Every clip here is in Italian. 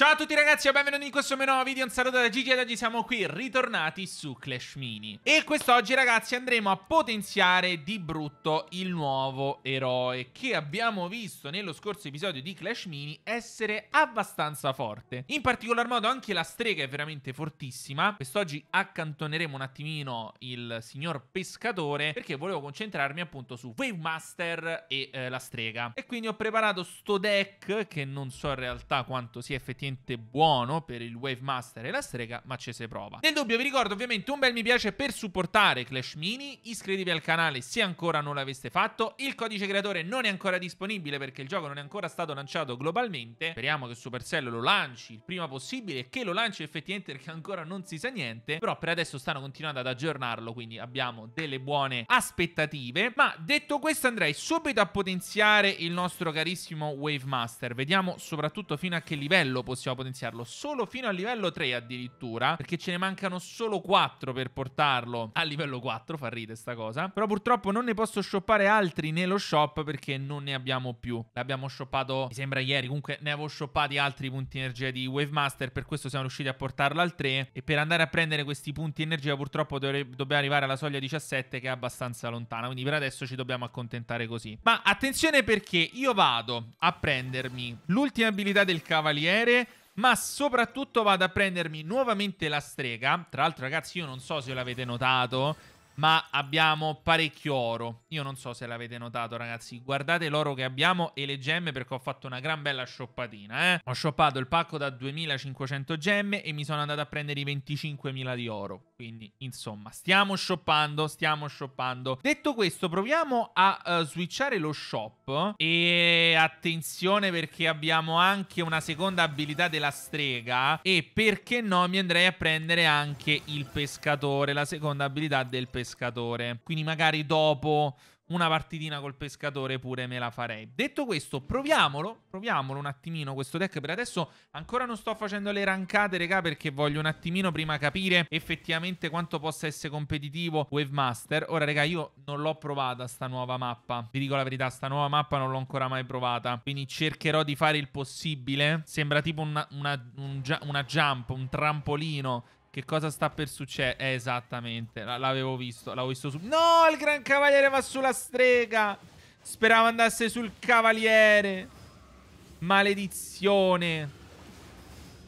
Ciao a tutti ragazzi e benvenuti in questo mio nuovo video, un saluto da Gigi ed oggi siamo qui ritornati su Clash Mini E quest'oggi ragazzi andremo a potenziare di brutto il nuovo eroe Che abbiamo visto nello scorso episodio di Clash Mini essere abbastanza forte In particolar modo anche la strega è veramente fortissima Quest'oggi accantoneremo un attimino il signor pescatore Perché volevo concentrarmi appunto su Wave e eh, la strega E quindi ho preparato sto deck che non so in realtà quanto sia effettivamente particolarmente buono per il Wave Master e la strega, ma ci si prova. Nel dubbio vi ricordo ovviamente un bel mi piace per supportare Clash Mini, iscrivetevi al canale se ancora non l'aveste fatto, il codice creatore non è ancora disponibile perché il gioco non è ancora stato lanciato globalmente, speriamo che Supercell lo lanci il prima possibile e che lo lanci effettivamente perché ancora non si sa niente, però per adesso stanno continuando ad aggiornarlo, quindi abbiamo delle buone aspettative, ma detto questo andrei subito a potenziare il nostro carissimo Wave Master, vediamo soprattutto fino a che livello possiamo possiamo potenziarlo solo fino al livello 3 addirittura, perché ce ne mancano solo 4 per portarlo al livello 4, fa ridere sta cosa. Però purtroppo non ne posso shoppare altri nello shop perché non ne abbiamo più. L'abbiamo shoppato, mi sembra ieri, comunque ne avevo shoppati altri punti energia di wave master per questo siamo riusciti a portarlo al 3 e per andare a prendere questi punti energia purtroppo dobbiamo arrivare alla soglia 17 che è abbastanza lontana, quindi per adesso ci dobbiamo accontentare così. Ma attenzione perché io vado a prendermi l'ultima abilità del cavaliere ma soprattutto vado a prendermi nuovamente la strega. Tra l'altro, ragazzi, io non so se l'avete notato, ma abbiamo parecchio oro. Io non so se l'avete notato, ragazzi. Guardate l'oro che abbiamo e le gemme perché ho fatto una gran bella shoppatina, eh. Ho shoppato il pacco da 2500 gemme e mi sono andato a prendere i 25.000 di oro. Quindi, insomma, stiamo shoppando, stiamo shoppando. Detto questo, proviamo a uh, switchare lo shop e attenzione perché abbiamo anche una seconda abilità della strega e perché no mi andrei a prendere anche il pescatore, la seconda abilità del pescatore pescatore. Quindi magari dopo una partitina col pescatore pure me la farei. Detto questo, proviamolo, proviamolo un attimino questo deck. Per adesso ancora non sto facendo le rancate, regà, perché voglio un attimino prima capire effettivamente quanto possa essere competitivo Wave Master. Ora, regà, io non l'ho provata sta nuova mappa. Vi dico la verità, sta nuova mappa non l'ho ancora mai provata. Quindi cercherò di fare il possibile. Sembra tipo una, una, un, una jump, un trampolino che cosa sta per succedere? Eh, esattamente, l'avevo visto, l'avevo visto su... No, il gran cavaliere va sulla strega! Speravo andasse sul cavaliere! Maledizione!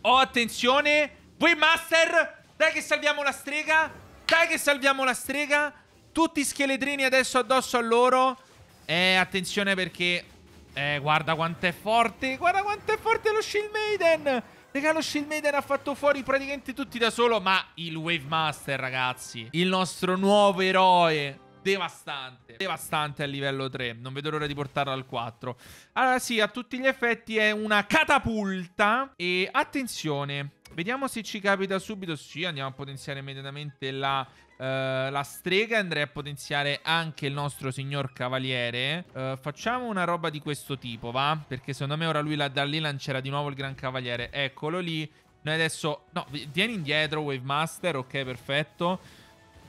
Oh, attenzione! Waymaster! Dai che salviamo la strega! Dai che salviamo la strega! Tutti i scheletrini adesso addosso a loro! Eh, attenzione perché... Eh, guarda quanto è forte! Guarda quanto è forte lo Shield Maiden! Regalo Shield Maiden ha fatto fuori praticamente tutti da solo, ma il Wavemaster, ragazzi, il nostro nuovo eroe, devastante, devastante a livello 3. Non vedo l'ora di portarla al 4. Allora sì, a tutti gli effetti è una catapulta e attenzione, vediamo se ci capita subito. Sì, andiamo a potenziare immediatamente la Uh, la strega andrei a potenziare anche il nostro signor cavaliere uh, Facciamo una roba di questo tipo, va? Perché secondo me ora lui là, da lì lancerà di nuovo il gran cavaliere Eccolo lì Noi adesso... No, vieni indietro Wave Master, ok, perfetto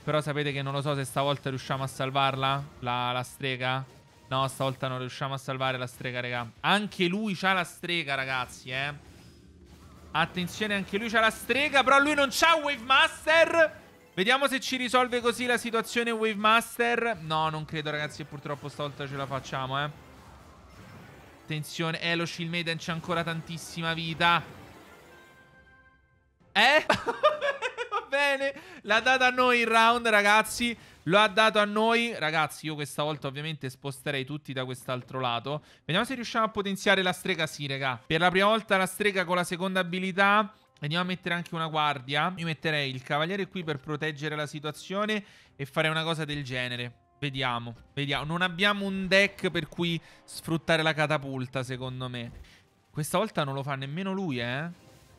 però sapete che non lo so se stavolta riusciamo a salvarla, la, la strega. No, stavolta non riusciamo a salvare la strega, raga. Anche lui c'ha la strega, ragazzi, eh. Attenzione, anche lui c'ha la strega, però lui non c'ha Wave Master. Vediamo se ci risolve così la situazione Wave Master. No, non credo, ragazzi, purtroppo stavolta ce la facciamo, eh. Attenzione, eh, lo Shield Maiden c'ha ancora tantissima vita. Eh? bene. L'ha data a noi il round, ragazzi. Lo ha dato a noi. Ragazzi, io questa volta ovviamente sposterei tutti da quest'altro lato. Vediamo se riusciamo a potenziare la strega. Sì, raga. Per la prima volta la strega con la seconda abilità. Andiamo a mettere anche una guardia. Io metterei il cavaliere qui per proteggere la situazione e fare una cosa del genere. Vediamo, vediamo. Non abbiamo un deck per cui sfruttare la catapulta, secondo me. Questa volta non lo fa nemmeno lui, eh.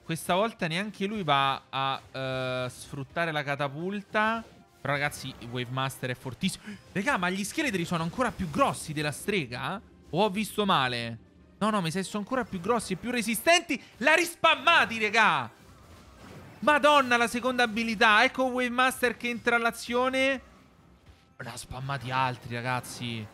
Questa volta neanche lui va a uh, sfruttare la catapulta. Però ragazzi, Wave Master è fortissimo. Raga, ma gli scheletri sono ancora più grossi della strega? O ho visto male? No, no, mi sa che sono ancora più grossi e più resistenti. La rispammati, raga! Madonna, la seconda abilità. Ecco Wave Master che entra all'azione. La spammati altri, ragazzi.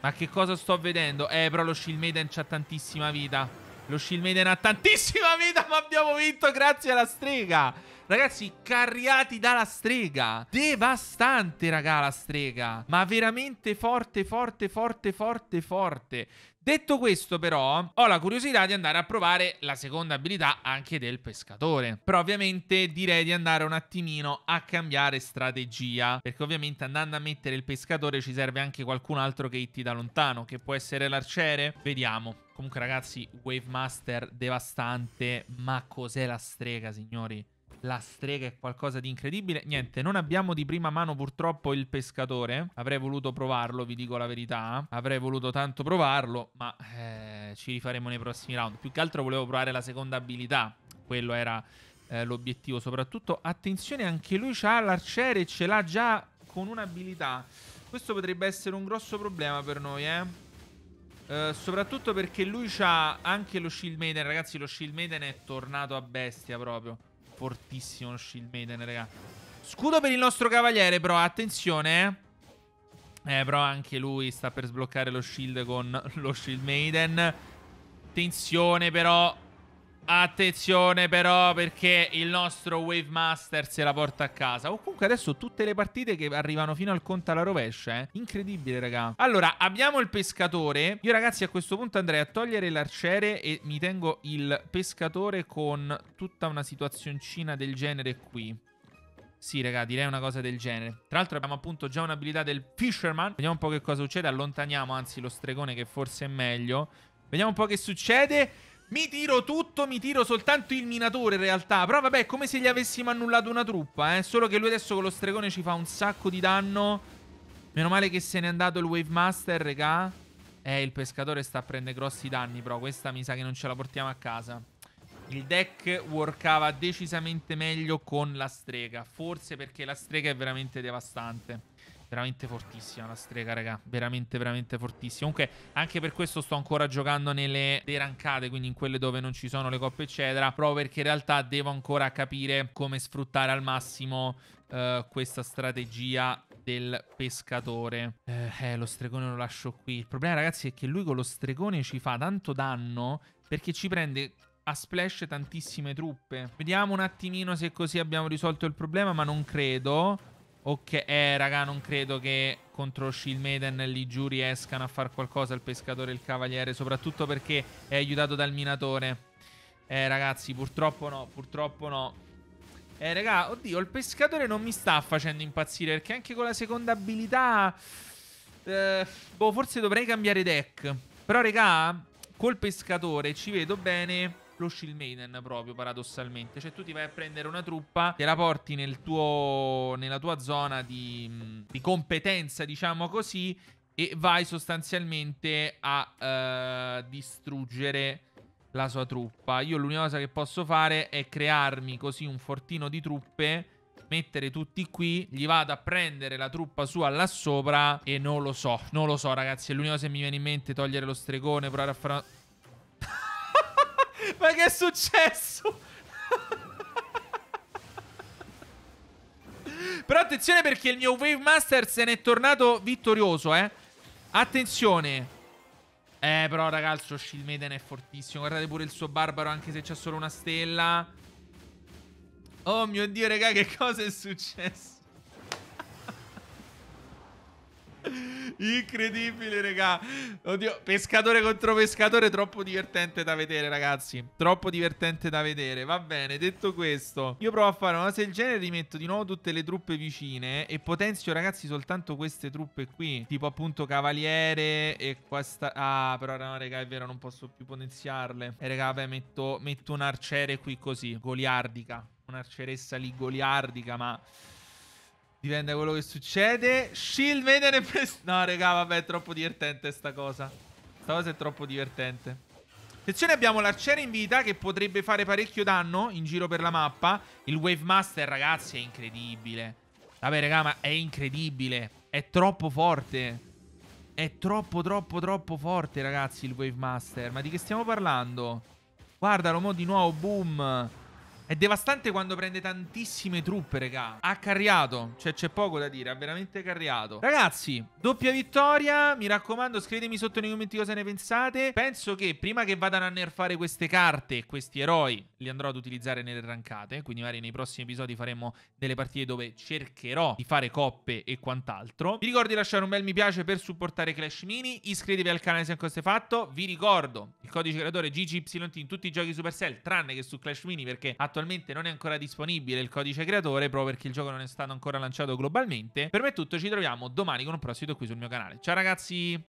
Ma che cosa sto vedendo? Eh, però lo Shield Maiden c'ha tantissima vita. Lo Shield Maiden ha tantissima vita, ma abbiamo vinto grazie alla strega. Ragazzi, carriati dalla strega. Devastante, raga, la strega. Ma veramente forte, forte, forte, forte, forte. Detto questo però, ho la curiosità di andare a provare la seconda abilità anche del pescatore. Però ovviamente direi di andare un attimino a cambiare strategia, perché ovviamente andando a mettere il pescatore ci serve anche qualcun altro che hitti da lontano, che può essere l'arciere. Vediamo. Comunque ragazzi, Wave Master devastante, ma cos'è la strega signori? la strega è qualcosa di incredibile. Niente, non abbiamo di prima mano purtroppo il pescatore. Avrei voluto provarlo, vi dico la verità. Avrei voluto tanto provarlo, ma eh, ci rifaremo nei prossimi round. Più che altro volevo provare la seconda abilità. Quello era eh, l'obiettivo soprattutto. Attenzione, anche lui ha l'arciere e ce l'ha già con un'abilità. Questo potrebbe essere un grosso problema per noi, eh. Uh, soprattutto perché lui c'ha anche lo Shield Maiden, ragazzi, lo Shield Maiden è tornato a bestia proprio fortissimo lo Shield Maiden, raga. Scudo per il nostro cavaliere, però, attenzione, eh. Eh, però anche lui sta per sbloccare lo shield con lo shield maiden. Attenzione, però. Attenzione però perché il nostro Wave Master se la porta a casa. O comunque adesso tutte le partite che arrivano fino al conto alla rovescia, eh. Incredibile, raga. Allora, abbiamo il pescatore. Io ragazzi a questo punto andrei a togliere l'arciere e mi tengo il pescatore con tutta una situazioncina del genere qui. Sì, raga, direi una cosa del genere. Tra l'altro abbiamo appunto già un'abilità del Fisherman. Vediamo un po' che cosa succede. Allontaniamo, anzi, lo stregone che forse è meglio. Vediamo un po' che succede. Mi tiro tutto, mi tiro soltanto il minatore in realtà Però vabbè è come se gli avessimo annullato una truppa eh? Solo che lui adesso con lo stregone ci fa un sacco di danno Meno male che se n'è andato il Wave Master, regà Eh, il pescatore sta a prendere grossi danni però Questa mi sa che non ce la portiamo a casa Il deck workava decisamente meglio con la strega Forse perché la strega è veramente devastante Veramente fortissima la strega, raga. Veramente, veramente fortissima. Comunque, anche per questo sto ancora giocando nelle derancate, quindi in quelle dove non ci sono le coppe, eccetera. Proprio perché in realtà devo ancora capire come sfruttare al massimo uh, questa strategia del pescatore. Eh, eh, lo stregone lo lascio qui. Il problema, ragazzi, è che lui con lo stregone ci fa tanto danno perché ci prende a splash tantissime truppe. Vediamo un attimino se così abbiamo risolto il problema, ma non credo. Ok, eh, raga, non credo che contro Shield Shilmaiden lì giù riescano a fare qualcosa il pescatore e il cavaliere, soprattutto perché è aiutato dal minatore. Eh, ragazzi, purtroppo no, purtroppo no. Eh, raga, oddio, il pescatore non mi sta facendo impazzire, perché anche con la seconda abilità... Eh, boh, forse dovrei cambiare deck. Però, raga, col pescatore ci vedo bene lo Maiden proprio paradossalmente. Cioè tu ti vai a prendere una truppa, te la porti nel tuo, nella tua zona di, di competenza, diciamo così, e vai sostanzialmente a uh, distruggere la sua truppa. Io l'unica cosa che posso fare è crearmi così un fortino di truppe mettere tutti qui, gli vado a prendere la truppa sua là sopra e non lo so, non lo so ragazzi, è l'unica cosa che mi viene in mente, togliere lo stregone, provare a fare... Ma che è successo? Però attenzione perché il mio Wave Master se n'è tornato vittorioso, eh. Attenzione. Eh, però, ragazzi, il suo Maiden è fortissimo. Guardate pure il suo Barbaro, anche se c'è solo una stella. Oh mio Dio, raga, che cosa è successo? Incredibile, raga. Oddio, pescatore contro pescatore, troppo divertente da vedere, ragazzi. Troppo divertente da vedere. Va bene, detto questo, io provo a fare una cosa del genere, rimetto di nuovo tutte le truppe vicine e potenzio, ragazzi, soltanto queste truppe qui, tipo appunto cavaliere e questa... Ah, però no, raga, è vero, non posso più potenziarle. E raga, vabbè, metto, metto un arciere qui così, goliardica. Un'arceressa lì goliardica, ma... Dipende da quello che succede. Shield Vader e Prest... No, raga, vabbè, è troppo divertente sta cosa. Sta cosa è troppo divertente. Attenzione, abbiamo l'arciere in vita che potrebbe fare parecchio danno in giro per la mappa. Il Wave Master, ragazzi, è incredibile. Vabbè, raga, ma è incredibile. È troppo forte. È troppo, troppo, troppo forte, ragazzi, il Wave Master. Ma di che stiamo parlando? Guardalo, mo' di nuovo, boom. È devastante quando prende tantissime truppe, raga. Ha carriato. Cioè, c'è poco da dire. Ha veramente carriato. Ragazzi, doppia vittoria. Mi raccomando, scrivetemi sotto nei commenti cosa ne pensate. Penso che prima che vadano a nerfare queste carte questi eroi, li andrò ad utilizzare nelle rancate. Quindi magari nei prossimi episodi faremo delle partite dove cercherò di fare coppe e quant'altro. Vi ricordo di lasciare un bel mi piace per supportare Clash Mini. Iscrivetevi al canale se ancora siete fatto. Vi ricordo il codice creatore GGYT in tutti i giochi Supercell, tranne che su Clash Mini perché attualmente attualmente non è ancora disponibile il codice creatore proprio perché il gioco non è stato ancora lanciato globalmente. Per me è tutto, ci troviamo domani con un prossimo qui sul mio canale. Ciao ragazzi!